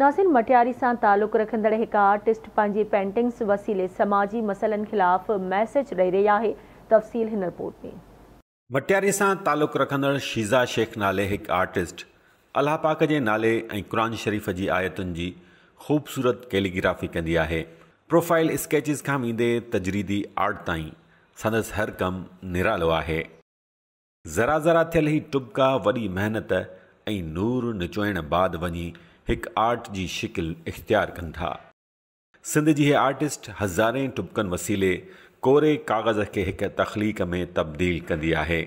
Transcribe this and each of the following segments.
नासिन मटियारी सां तालुक़ु रखंदड़ हिकु आर्टिस्ट पंहिंजी पेंटिंग्स वसीले समाजी मसलनि खिलाफ़ु मैसेज रही रही आहे तफ़सील हिन रिपोर्ट में मटियारी सां तालुक़ु रखंदड़ु शीज़ा शेख नाले हिकु आर्टिस्ट अलाह पाक जे नाले ऐं क़ुर शरीफ़ जी आयतुनि जी ख़ूबसूरत कैलीग्राफी कंदी आहे प्रोफाइल स्केचिस खां ईंदे तजरीदी आर्ट ताईं संदसि हर कमु निरालो आहे ज़रा ज़रा थियल ई टुबका वॾी महिनत ऐं नूर निचोइण बाद वञी हिकु आर्ट जी शिकिल इख़्तियार कनि था सिंध जी आर्टिस्ट हजारे टुबकनि वसीले कोरे कागज़ खे हिकु तख़लीक़ में तब्दील कंदी आहे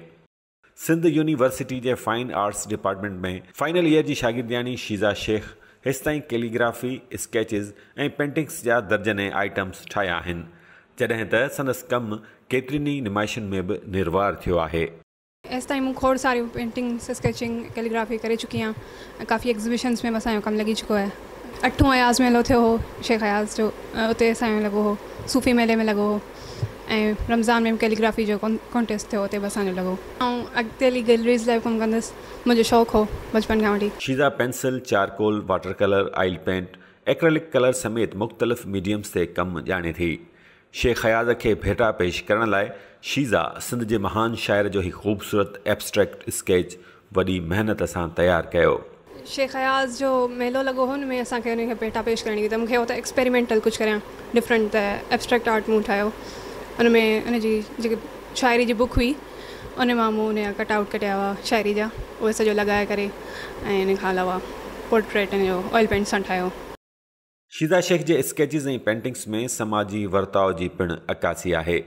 सिंध यूनिवर्सिटी जे फाइन आर्ट्स डिपार्टमेंट में फाइनल ईयर जी शागिर्दयानी शीज़ा शेख हेसि ताईं कैलीग्राफी स्केचिस ऐं पेंटिंग्स जा दर्जने आइटम्स ठाहिया आहिनि जॾहिं त संदसि कमु केतिरनि ई नुमाइशुनि में बि निर्वार थियो आहे इस टाइम खोड़ सारी पेंटिंग स्केचिंग कैलीग्राफी कर चुकी हैं काफ़ी एग्जीबिशन्स में असांजो कमु लॻी चुको है अठों अयाज़ मेलो थियो हो शेख अयाज़ जो उते असांजो हो सूफ़ी मेले में लगो हो ऐं रमज़ान में कैलीग्राफी जो कॉन्टेस्ट थे उते असो असांजो लॻो ऐं गैलरीज़ लाइ कमु कंदसि मुंहिंजो शौक़ु हो बचपन खां वठी Sheeza pencil charcoal water colour oil paint acrylic colour समेत मुख़्तलिफ़ मीडियम्स ते कमु ॼाणे थी शेख अयाज़ खे भेटा पेश करण लाइ शीज़ा सिंध जे महान शाइर जो ख़ूबसूरत एब्स्ट्रेक्ट स्केच वॾी महिनत सां तयारु कयो शेख हयाज़ जो मेलो लॻो हो हुनमें असांखे हुन खे भेटा पेश करणी हुई त मूंखे उहो एक्सपेरिमेंटल कुझु कया डिफरेंट त एब्स्ट्रेक्ट आर्ट मूं ठाहियो उनमें उनजी जेकी शाइरी जी बुक हुई उन मां मूं हुन जा कट आउट कढिया हुआ शाइरी जा उहे सॼो लॻाए करे ऐं इन खां अलावा पोट्रेट ऑयल पेंट सां ठाहियो शीज़ा शेख जे स्केचिस ऐं पेंटिंग्स में समाजी वर्ताव जी पिणु अकासी आहे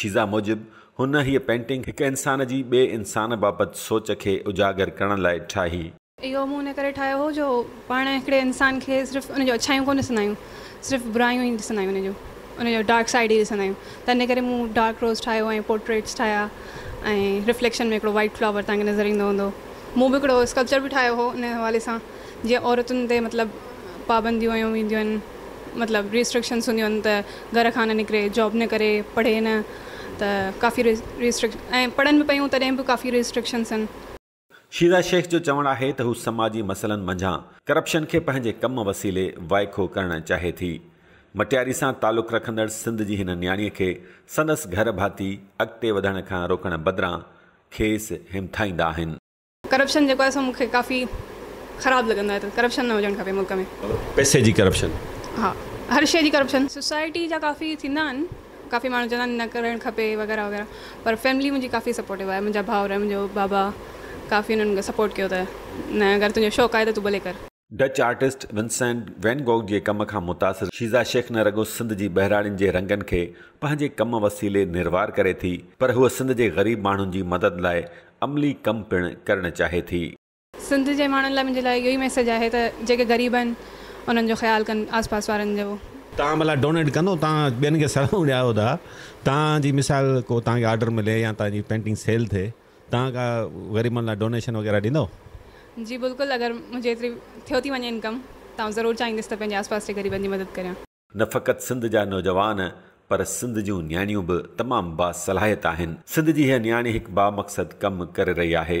शीज़ा मूजिब हुन हीअ पेंटिंग हिकु इंसान जी ॿिए इंसान बाबति सोच खे उजागर करण लाइ ठाही इहो मूं हिन करे ठाहियो हो जो पाण हिकिड़े इंसान खे सिर्फ़ु उन जूं अच्छायूं कोन ॾिसंदा आहियूं सिर्फ़ु बुरायूं ई ॾिसंदा आहियूं डार्क साइड ई ॾिसंदा आहियूं त हिन करे मूं डार्क रोज़ ठाहियो ऐं पोर्ट्रेट्स ठाहिया ऐं रिफ्लेक्शन में हिकिड़ो वाइट फ्लावर तव्हांखे नज़र ईंदो हूंदो मूं बि हिकिड़ो स्कल्पचर बि ठाहियो हो हुन हवाले सां जीअं औरतुनि ते मतिलबु पाबंदियूं आयूं ईंदियूं आहिनि मतिलबु रिस्ट्रिक्शन्स हूंदियूं आहिनि त घर खां न निकिरे जॉब न करे पढ़े न त काफ़ी रिस्ट्रिक ऐं पढ़नि बि पियूं तॾहिं बि काफ़ी रिस्ट्रिक्शन्स आहिनि शीरा शेख जो चवणु आहे त हू समाजी मसइलनि मंझां करप्शन खे पंहिंजे कम वसीले वाइखो करणु चाहे थी मटियारी सां तालुक़ु रखंदड़ सिंध जी हिन नियाणीअ खे संदसि घर भाती अॻिते वधण खां रोकण बदिरां खेसि हिमथाईंदा आहिनि करप्शन जेको आहे मूंखे काफ़ी ख़राब लॻंदो तो आहे त करप्शन न हुजणु खपे मुल्क में पैसे जी करप्शन हा हर शइ जी करप्शन सोसाइटी जा काफ़ी थींदा आहिनि काफ़ी माण्हू चवंदा आहिनि न करणु खपे वग़ैरह वग़ैरह पर फैमिली मुंहिंजी काफ़ी सपोर्टिव आहे मुंहिंजा भाउर मुंहिंजो बाबा काफ़ी उन्हनि खे सपोर्ट कयो त न अगरि तुंहिंजो शौक़ु आहे त तो तूं भले कर डच आर्टिस्ट विंसेंट वैनगॉग जे कम खां मुतासिर शीज़ा शेख न रगो सिंध जी बहिराणियुनि जे रंगनि खे पंहिंजे कम वसीले निर्वार करे थी पर हूअ सिंध जे ग़रीब माण्हुनि जी मदद लाइ अमली कमु पिणु करणु चाहे थी सिंध जे माण्हुनि लाइ मुंहिंजे लाइ मैसेज आहे त ग़रीब आहिनि उन्हनि जो आसपास वारनि जो तव्हां डोनेट कंदो तव्हां ॿियनि खे सलाहूं था तव्हांजी मिसाल को तव्हांखे मिले या पेंटिंग सेल थिए तव्हां डोनेशन वग़ैरह ॾींदो जी बिल्कुलु अगरि मुंहिंजे थी वञे इनकम तव्हां ज़रूरु चाहींदसि त आसपास जे ग़रीबनि जी मदद करियां न फ़क़ति सिंध जा नौजवान पर सिंध जूं नियाणियूं बि तमामु बासलाहियत आहिनि सिंध जी हीअ नियाणी हिकु बामक़सदु कमु करे रही आहे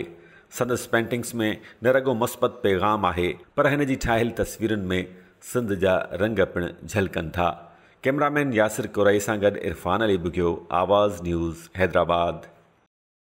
संदस पेंटिंग्स में न रगो मस्बत पैगाम आहे पर हिन जी ठाहियल तस्वीरुनि में सिंध जा रंग पिण झलकनि था कैमरामैन यासिर कुरई सां गॾु इरफ़ान अली बुगियो आवाज़ न्यूज़ हैदराबाद